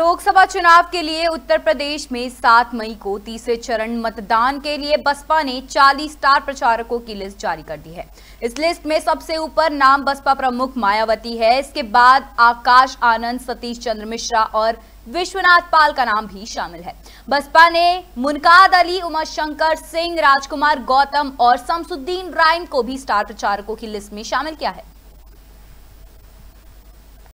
लोकसभा चुनाव के लिए उत्तर प्रदेश में 7 मई को तीसरे चरण मतदान के लिए बसपा ने 40 स्टार प्रचारकों की लिस्ट जारी कर दी है इस लिस्ट में सबसे ऊपर नाम बसपा प्रमुख मायावती है इसके बाद आकाश आनंद सतीश चंद्र मिश्रा और विश्वनाथ पाल का नाम भी शामिल है बसपा ने मुनकाद अली उमाशंकर सिंह राजकुमार गौतम और शमसुद्दीन राय को भी स्टार प्रचारकों की लिस्ट में शामिल किया है